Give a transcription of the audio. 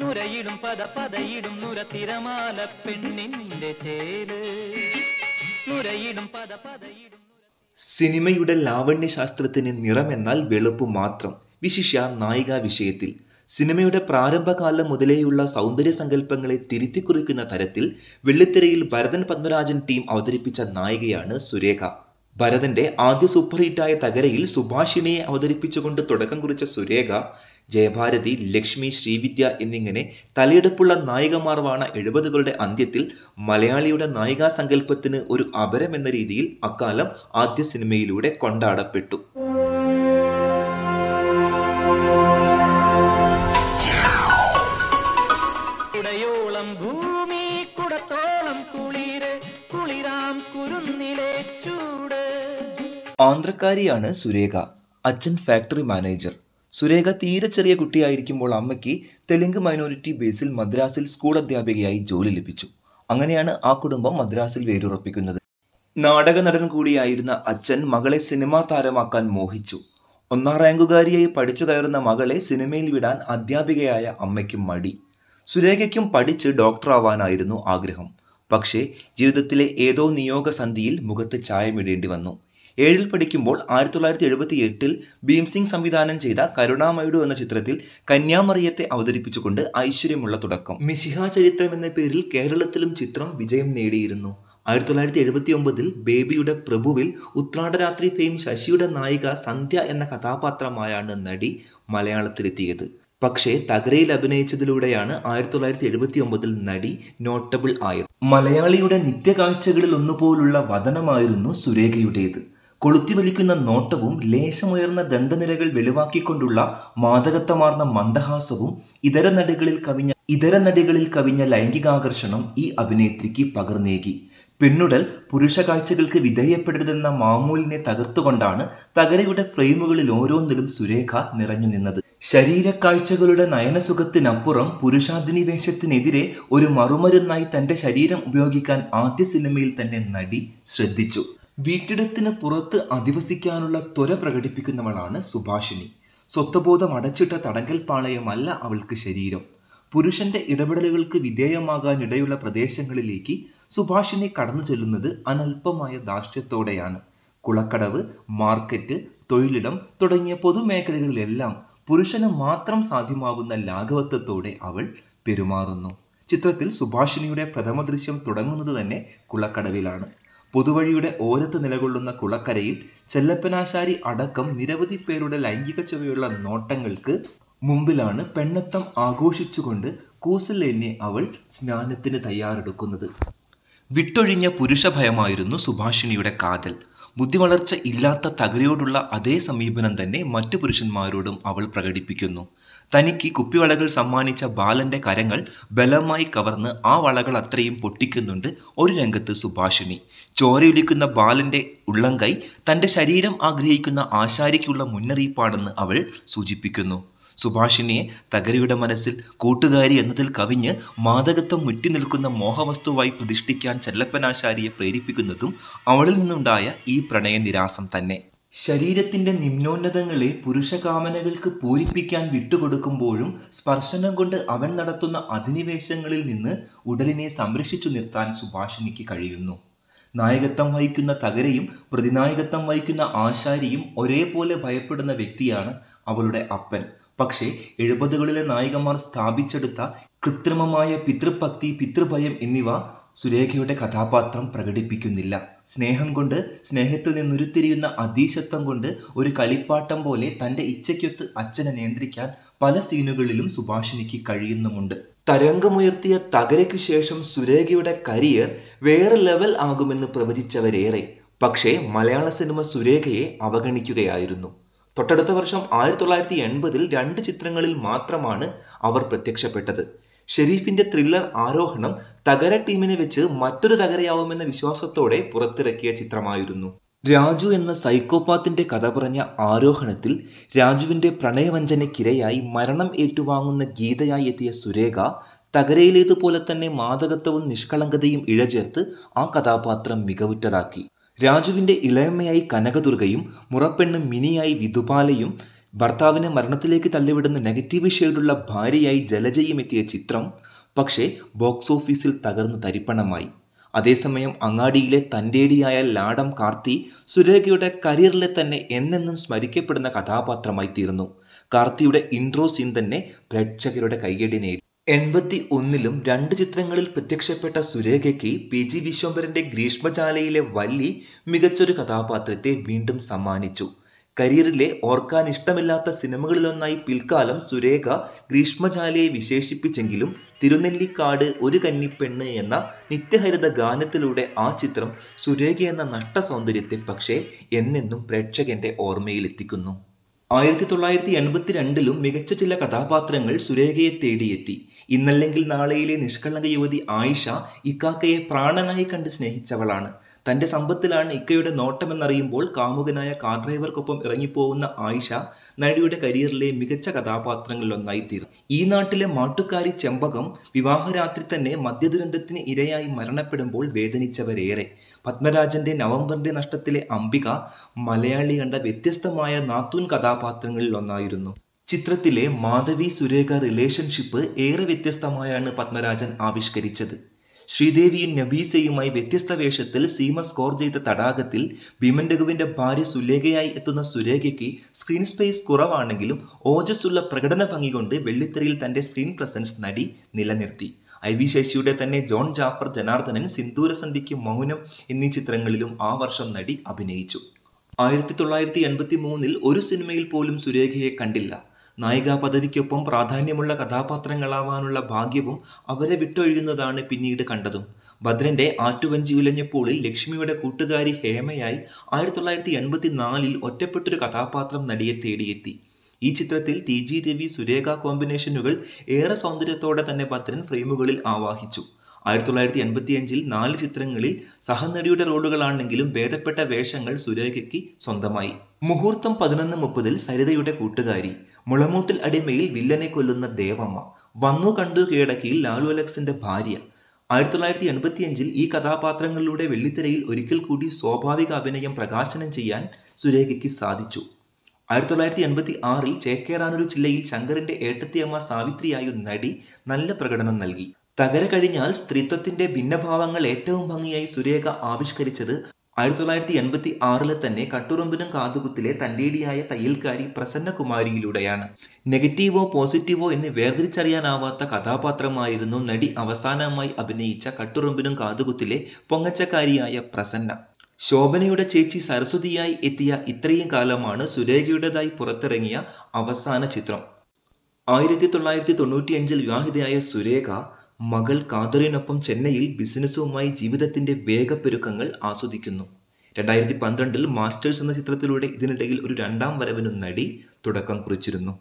നുരയിടും പദ പദയിടും നുര തിരമാല പെണ്ണിന്റെ ചേര് നുരയിടും പദ പദയിടും സിനിമയുടെ ലാവണ്യശാസ്ത്രത്തിന് നിറമെന്നാൽ വെളുപ്പ് മാത്രം വിശിഷ്യ നായിക വിഷയത്തിൽ സിനിമയുടെ പ്രാരംഭകാലം മുതലേയുള്ള സൗന്ദര്യ സങ്കല്പങ്ങളെ തിരുത്തിക്കുറിക്കുന്ന തരത്തിൽ വെള്ളിത്തിരയിൽ ഭരതൻ പത്മരാജൻ ടീം അവതരിപ്പിച്ച നായികയാണ് സുരേഖ ഭരതന്റെ ആദ്യ സൂപ്പർ ഹിറ്റായ തകരയിൽ സുഭാഷിണിയെ അവതരിപ്പിച്ചുകൊണ്ട് തുടക്കം കുറിച്ച സുരേഖ ജയഭാരതി ലക്ഷ്മി ശ്രീവിദ്യ എന്നിങ്ങനെ തലയെടുപ്പുള്ള നായികമാർവാണ് എഴുപതുകളുടെ അന്ത്യത്തിൽ മലയാളിയുടെ നായികാ സങ്കല്പത്തിന് ഒരു അപരമെന്ന രീതിയിൽ അക്കാലം ആദ്യ സിനിമയിലൂടെ കൊണ്ടാടപ്പെട്ടു കുടത്തോളം ഭൂമി കുടത്തോളം കുളിര് കുളിരാം കുരുന്നിലെ ചൂട് ആന്ധ്രക്കാരിയാണ് സുരേഖ അച്ഛൻ ഫാക്ടറി മാനേജർ സുരേഖ തീരെ ചെറിയ കുട്ടിയായിരിക്കുമ്പോൾ അമ്മയ്ക്ക് തെലുങ്ക് മൈനോറിറ്റി ബേസിൽ മദ്രാസിൽ സ്കൂൾ അധ്യാപികയായി ജോലി ലഭിച്ചു അങ്ങനെയാണ് ആ കുടുംബം മദ്രാസിൽ വേരുറപ്പിക്കുന്നത് നാടക നടൻ കൂടിയായിരുന്ന അച്ഛൻ മകളെ സിനിമാ താരമാക്കാൻ മോഹിച്ചു ഒന്നാം റാങ്കുകാരിയായി പഠിച്ചു കയറുന്ന മകളെ സിനിമയിൽ വിടാൻ അധ്യാപികയായ അമ്മയ്ക്കും മടി സുരേഖയ്ക്കും പഠിച്ച് ഡോക്ടറാവാനായിരുന്നു ആഗ്രഹം പക്ഷേ ജീവിതത്തിലെ ഏതോ നിയോഗസന്ധിയിൽ മുഖത്ത് ചായമിടേണ്ടി വന്നു ഏഴിൽ പഠിക്കുമ്പോൾ ആയിരത്തി തൊള്ളായിരത്തി എഴുപത്തി എട്ടിൽ ഭീംസിംഗ് സംവിധാനം ചെയ്ത കരുണാമയുടു എന്ന ചിത്രത്തിൽ കന്യാമറിയത്തെ അവതരിപ്പിച്ചുകൊണ്ട് ഐശ്വര്യമുള്ള തുടക്കം മിശിഹ ചരിത്രം എന്ന പേരിൽ കേരളത്തിലും ചിത്രം വിജയം നേടിയിരുന്നു ആയിരത്തി തൊള്ളായിരത്തി എഴുപത്തി ഒമ്പതിൽ ബേബിയുടെ പ്രഭുവിൽ ഉത്രാടരാത്രി ഫെയിം ശശിയുടെ നായിക സന്ധ്യ എന്ന കഥാപാത്രമായാണ് നടി മലയാളത്തിലെത്തിയത് പക്ഷേ തകരയിൽ അഭിനയിച്ചതിലൂടെയാണ് ആയിരത്തി തൊള്ളായിരത്തി എഴുപത്തി ഒമ്പതിൽ നടി നോട്ടബിൾ ആയത് മലയാളിയുടെ നിത്യകാഴ്ചകളിൽ ഒന്നുപോലുള്ള വതനമായിരുന്നു സുരേഖയുടേത് കൊളുത്തിവലിക്കുന്ന നോട്ടവും ലേശമുയർന്ന ദന്തനിരകൾ വെളിവാക്കിക്കൊണ്ടുള്ള മാതകത്വമാർന്ന മന്ദഹാസവും ഇതര നടികളിൽ കവിഞ്ഞ ഇതര നടികളിൽ കവിഞ്ഞ ലൈംഗികാകർഷണം ഈ അഭിനേത്രിക്ക് പകർന്നേകി പെണ്ണുടൽ പുരുഷ കാഴ്ചകൾക്ക് വിധേയപ്പെടരുതെന്ന മാമൂലിനെ തകർത്തുകൊണ്ടാണ് തകരയുടെ ഫ്രെയിമുകളിൽ ഓരോന്നിലും സുരേഖ നിറഞ്ഞു നിന്നത് ശരീരക്കാഴ്ചകളുടെ നയനസുഖത്തിനപ്പുറം പുരുഷാധിനിവേശത്തിനെതിരെ ഒരു മറുമരുന്നായി തന്റെ ശരീരം ഉപയോഗിക്കാൻ ആദ്യ സിനിമയിൽ തന്നെ നടി ശ്രദ്ധിച്ചു വീട്ടിടത്തിന് പുറത്ത് അധിവസിക്കാനുള്ള ത്വര പ്രകടിപ്പിക്കുന്നവളാണ് സുഭാഷിണി സ്വത്വബോധം അടച്ചിട്ട തടങ്കൽ പാളയമല്ല അവൾക്ക് ശരീരം പുരുഷന്റെ ഇടപെടലുകൾക്ക് വിധേയമാകാനിടയുള്ള പ്രദേശങ്ങളിലേക്ക് സുഭാഷിനെ കടന്നു ചെല്ലുന്നത് അനൽപമായ ദാർഷ്ട്യത്തോടെയാണ് കുളക്കടവ് മാർക്കറ്റ് തൊഴിലിടം തുടങ്ങിയ പൊതുമേഖലകളിലെല്ലാം പുരുഷന് മാത്രം സാധ്യമാവുന്ന ലാഘവത്വത്തോടെ അവൾ പെരുമാറുന്നു ചിത്രത്തിൽ സുഭാഷിണിയുടെ പ്രഥമ ദൃശ്യം തുടങ്ങുന്നത് തന്നെ കുളക്കടവിലാണ് പൊതുവഴിയുടെ ഓരത്ത് നിലകൊള്ളുന്ന കുളക്കരയിൽ ചെല്ലപ്പനാശാരി അടക്കം നിരവധി പേരുടെ ലൈംഗിക ചുവയുള്ള നോട്ടങ്ങൾക്ക് മുമ്പിലാണ് പെണ്ണത്തം ആഘോഷിച്ചുകൊണ്ട് കൂസലേനെ അവൾ സ്നാനത്തിന് തയ്യാറെടുക്കുന്നത് വിട്ടൊഴിഞ്ഞ ഭയമായിരുന്നു സുഭാഷിണിയുടെ കാതൽ ബുദ്ധിവളർച്ച ഇല്ലാത്ത തകരയോടുള്ള അതേ സമീപനം തന്നെ മറ്റു പുരുഷന്മാരോടും അവൾ പ്രകടിപ്പിക്കുന്നു തനിക്ക് കുപ്പിവളകൾ സമ്മാനിച്ച ബാലന്റെ കരങ്ങൾ ബലമായി കവർന്ന് ആ വളകൾ അത്രയും പൊട്ടിക്കുന്നുണ്ട് ഒരു രംഗത്ത് സുഭാഷിണി ചോരയൊലിക്കുന്ന ബാലന്റെ ഉള്ളംകൈ തൻ്റെ ശരീരം ആഗ്രഹിക്കുന്ന ആശാരിക്കുള്ള മുന്നറിയിപ്പാണെന്ന് അവൾ സൂചിപ്പിക്കുന്നു സുഭാഷിനെ തകരയുടെ മനസ്സിൽ കൂട്ടുകാരി എന്നതിൽ കവിഞ്ഞ് മാതകത്വം മുറ്റി നിൽക്കുന്ന മോഹവസ്തുവായി പ്രതിഷ്ഠിക്കാൻ ചെല്ലപ്പനാശാരിയെ പ്രേരിപ്പിക്കുന്നതും അവളിൽ നിന്നുണ്ടായ ഈ പ്രണയനിരാസം തന്നെ ശരീരത്തിന്റെ നിമ്നോന്നതങ്ങളെ പുരുഷകാമനകൾക്ക് പൂരിപ്പിക്കാൻ വിട്ടുകൊടുക്കുമ്പോഴും സ്പർശനം കൊണ്ട് അവൻ നടത്തുന്ന അധിനിവേശങ്ങളിൽ നിന്ന് ഉടലിനെ സംരക്ഷിച്ചു നിർത്താൻ സുഭാഷിനിക്ക് കഴിയുന്നു നായകത്വം വഹിക്കുന്ന തകരയും പ്രതിനായകത്വം വഹിക്കുന്ന ആശാരിയും ഒരേപോലെ ഭയപ്പെടുന്ന വ്യക്തിയാണ് അവളുടെ അപ്പൻ പക്ഷേ എഴുപതുകളിലെ നായികമാർ സ്ഥാപിച്ചെടുത്ത കൃത്രിമമായ പിതൃഭക്തി പിതൃഭയം എന്നിവ സുരേഖയുടെ കഥാപാത്രം പ്രകടിപ്പിക്കുന്നില്ല സ്നേഹം കൊണ്ട് സ്നേഹത്തിൽ നിന്നുരുത്തിരിയുന്ന അതീശത്വം കൊണ്ട് ഒരു കളിപ്പാട്ടം പോലെ തൻ്റെ ഇച്ഛയ്ക്കൊത്ത് അച്ഛനെ നിയന്ത്രിക്കാൻ പല സീനുകളിലും സുഭാഷിനിക്ക് കഴിയുന്നുമുണ്ട് തരംഗമുയർത്തിയ തകരയ്ക്കു ശേഷം സുരേഖയുടെ കരിയർ വേറെ ലെവൽ ആകുമെന്ന് പ്രവചിച്ചവരേറെ പക്ഷേ മലയാള സിനിമ സുരേഖയെ അവഗണിക്കുകയായിരുന്നു തൊട്ടടുത്ത വർഷം ആയിരത്തി തൊള്ളായിരത്തി എൺപതിൽ രണ്ട് ചിത്രങ്ങളിൽ മാത്രമാണ് അവർ പ്രത്യക്ഷപ്പെട്ടത് ഷെരീഫിന്റെ ത്രില്ലർ ആരോഹണം തകര ടീമിനെ വെച്ച് മറ്റൊരു തകരയാവുമെന്ന വിശ്വാസത്തോടെ പുറത്തിറക്കിയ ചിത്രമായിരുന്നു രാജു എന്ന സൈക്കോപാത്തിന്റെ കഥ പറഞ്ഞ ആരോഹണത്തിൽ രാജുവിന്റെ പ്രണയവഞ്ചനയ്ക്കിരയായി മരണം ഏറ്റുവാങ്ങുന്ന ഗീതയായി എത്തിയ സുരേഖ തകരയിലേതുപോലെ തന്നെ മാതകത്വവും നിഷ്കളങ്കതയും ഇഴചേർത്ത് ആ കഥാപാത്രം മികവുറ്റതാക്കി രാജുവിൻ്റെ ഇളയമ്മയായി കനകദുർഗയും മുറപ്പെണ്ണ് മിനിയായി വിധുപാലയും ഭർത്താവിനെ മരണത്തിലേക്ക് തള്ളിവിടുന്ന നെഗറ്റീവ് ഷെയ്ഡുള്ള ഭാര്യയായി ജലജയും എത്തിയ ചിത്രം പക്ഷേ ബോക്സ് ഓഫീസിൽ തകർന്ന് തരിപ്പണമായി അതേസമയം അങ്ങാടിയിലെ തൻ്റെടിയായ ലാഡം കാർത്തി സുരേഖയുടെ കരിയറിലെ തന്നെ എന്നെന്നും സ്മരിക്കപ്പെടുന്ന കഥാപാത്രമായി തീർന്നു കാർത്തിയുടെ ഇൻട്രോ സീൻ തന്നെ പ്രേക്ഷകരുടെ കയ്യടി നേടി എൺപത്തി ഒന്നിലും രണ്ട് ചിത്രങ്ങളിൽ പ്രത്യക്ഷപ്പെട്ട സുരേഖയ്ക്ക് പി ജി വിശ്വംഭരന്റെ ഗ്രീഷ്മജാലയിലെ വല്ലി മികച്ചൊരു കഥാപാത്രത്തെ വീണ്ടും സമ്മാനിച്ചു കരിയറിലെ ഓർക്കാൻ ഇഷ്ടമില്ലാത്ത സിനിമകളിലൊന്നായി പിൽക്കാലം സുരേഖ ഗ്രീഷ്മജാലയെ വിശേഷിപ്പിച്ചെങ്കിലും തിരുനെല്ലിക്കാട് ഒരു കന്നിപ്പെണ്ണ് എന്ന നിത്യഹരിത ഗാനത്തിലൂടെ ആ ചിത്രം സുരേഖ എന്ന നഷ്ടസൗന്ദര്യത്തെ പക്ഷേ എന്നെന്നും പ്രേക്ഷകന്റെ ഓർമ്മയിലെത്തിക്കുന്നു ആയിരത്തി തൊള്ളായിരത്തി എൺപത്തി രണ്ടിലും മികച്ച ചില കഥാപാത്രങ്ങൾ സുരേഖയെ തേടിയെത്തി ഇന്നല്ലെങ്കിൽ നാളെയിലെ നിഷ്കളങ്ക യുവതി ആയിഷ ഇക്കാക്കയെ പ്രാണനായി കണ്ട് സ്നേഹിച്ചവളാണ് തൻ്റെ സമ്പത്തിലാണ് ഇക്കയുടെ നോട്ടമെന്നറിയുമ്പോൾ കാമുകനായ കാർ ഡ്രൈവർക്കൊപ്പം ഇറങ്ങിപ്പോകുന്ന ആയിഷ നടിയുടെ കരിയറിലെ മികച്ച തീർന്നു ഈ നാട്ടിലെ മാട്ടുകാരി ചെമ്പകം വിവാഹരാത്രി തന്നെ മദ്യദുരന്തത്തിന് ഇരയായി മരണപ്പെടുമ്പോൾ വേദനിച്ചവരേറെ പത്മരാജന്റെ നവംബറിന്റെ നഷ്ടത്തിലെ അംബിക മലയാളി കണ്ട വ്യത്യസ്തമായ നാത്തൂൻ കഥാ കഥാപാത്രങ്ങളിൽ ഒന്നായിരുന്നു ചിത്രത്തിലെ മാധവി സുരേഖ റിലേഷൻഷിപ്പ് ഏറെ വ്യത്യസ്തമായാണ് പത്മരാജൻ ആവിഷ്കരിച്ചത് ശ്രീദേവിയും നബീസയുമായി വ്യത്യസ്ത വേഷത്തിൽ സീമ സ്കോർ ചെയ്ത തടാകത്തിൽ ഭീമൻ രഘുവിൻ്റെ ഭാര്യ സുലേഖയായി എത്തുന്ന സുരേഖയ്ക്ക് സ്ക്രീൻ സ്പേസ് കുറവാണെങ്കിലും ഓജസ്സുള്ള പ്രകടന ഭംഗി കൊണ്ട് വെള്ളിത്തെറിയിൽ തൻ്റെ സ്ക്രീൻ പ്രസൻസ് നടി നിലനിർത്തി ഐ വി ശശിയുടെ തന്നെ ജോൺ ജാഫർ ജനാർദ്ദനൻ സിന്ദൂരസന്ധിക്ക് മൗനം എന്നീ ചിത്രങ്ങളിലും ആ വർഷം നടി അഭിനയിച്ചു ആയിരത്തി തൊള്ളായിരത്തി എൺപത്തി മൂന്നിൽ ഒരു സിനിമയിൽ പോലും സുരേഖയെ കണ്ടില്ല നായികാ പദവിക്കൊപ്പം പ്രാധാന്യമുള്ള കഥാപാത്രങ്ങളാവാനുള്ള ഭാഗ്യവും അവരെ വിട്ടൊഴിയുന്നതാണ് പിന്നീട് കണ്ടതും ഭദ്രന്റെ ആറ്റുവഞ്ചി ഉലഞ്ഞപ്പോളിൽ ലക്ഷ്മിയുടെ കൂട്ടുകാരി ഹേമയായി ആയിരത്തി തൊള്ളായിരത്തി എൺപത്തി നാലിൽ ഒറ്റപ്പെട്ടൊരു കഥാപാത്രം നടിയെ തേടിയെത്തി ഈ ചിത്രത്തിൽ ടി ജി രവി സുരേഖ കോമ്പിനേഷനുകൾ ഏറെ സൗന്ദര്യത്തോടെ തന്നെ ഭദ്രൻ ഫ്രെയിമുകളിൽ ആവാഹിച്ചു ആയിരത്തി തൊള്ളായിരത്തി എൺപത്തി അഞ്ചിൽ നാല് ചിത്രങ്ങളിൽ സഹനടിയുടെ റോളുകളാണെങ്കിലും ഭേദപ്പെട്ട വേഷങ്ങൾ സുരേഖയ്ക്ക് സ്വന്തമായി മുഹൂർത്തം പതിനൊന്ന് മുപ്പതിൽ സരിതയുടെ കൂട്ടുകാരി മുളമൂട്ടിൽ അടിമയിൽ വില്ലനെ കൊല്ലുന്ന ദേവമ്മ വന്നു കണ്ടു കീഴടക്കിയിൽ ലാലു അലക്സിന്റെ ഭാര്യ ആയിരത്തി തൊള്ളായിരത്തി അഞ്ചിൽ ഈ കഥാപാത്രങ്ങളിലൂടെ വെള്ളിത്തിരയിൽ ഒരിക്കൽ കൂടി സ്വാഭാവിക അഭിനയം പ്രകാശനം ചെയ്യാൻ സുരേഖയ്ക്ക് സാധിച്ചു ആയിരത്തി തൊള്ളായിരത്തി എൺപത്തി ആറിൽ ചേക്കേറാനൊരു ജില്ലയിൽ ശങ്കറിന്റെ ഏട്ടത്തിയമ്മ സാവിത്രിയായ നടി നല്ല പ്രകടനം നൽകി തകര കഴിഞ്ഞാൽ സ്ത്രീത്വത്തിന്റെ ഭിന്നഭാവങ്ങൾ ഏറ്റവും ഭംഗിയായി സുരേഖ ആവിഷ്കരിച്ചത് ആയിരത്തി തൊള്ളായിരത്തി എൺപത്തി ആറിലെ തന്നെ കട്ടുറമ്പിനും കാതുകുത്തിലെ തല്ലേടിയായ തയ്യൽക്കാരി പ്രസന്നകുമാരിയിലൂടെയാണ് നെഗറ്റീവോ പോസിറ്റീവോ എന്ന് വേർതിരിച്ചറിയാനാവാത്ത കഥാപാത്രമായിരുന്നു നടി അവസാനമായി അഭിനയിച്ച കട്ടുറമ്പിനും കാതുകുത്തിലെ പൊങ്ങച്ചക്കാരിയായ പ്രസന്ന ശോഭനയുടെ ചേച്ചി സരസ്വതിയായി എത്തിയ ഇത്രയും കാലമാണ് സുരേഖയുടേതായി പുറത്തിറങ്ങിയ അവസാന ചിത്രം ആയിരത്തി തൊള്ളായിരത്തി തൊണ്ണൂറ്റിയഞ്ചിൽ വിവാഹിതയായ സുരേഖ മകൾ കാതറിനൊപ്പം ചെന്നൈയിൽ ബിസിനസ്സുമായി ജീവിതത്തിൻ്റെ വേഗപ്പെരുക്കങ്ങൾ ആസ്വദിക്കുന്നു രണ്ടായിരത്തി പന്ത്രണ്ടിൽ മാസ്റ്റേഴ്സ് എന്ന ചിത്രത്തിലൂടെ ഇതിനിടയിൽ ഒരു രണ്ടാം വരവിനും നടി തുടക്കം കുറിച്ചിരുന്നു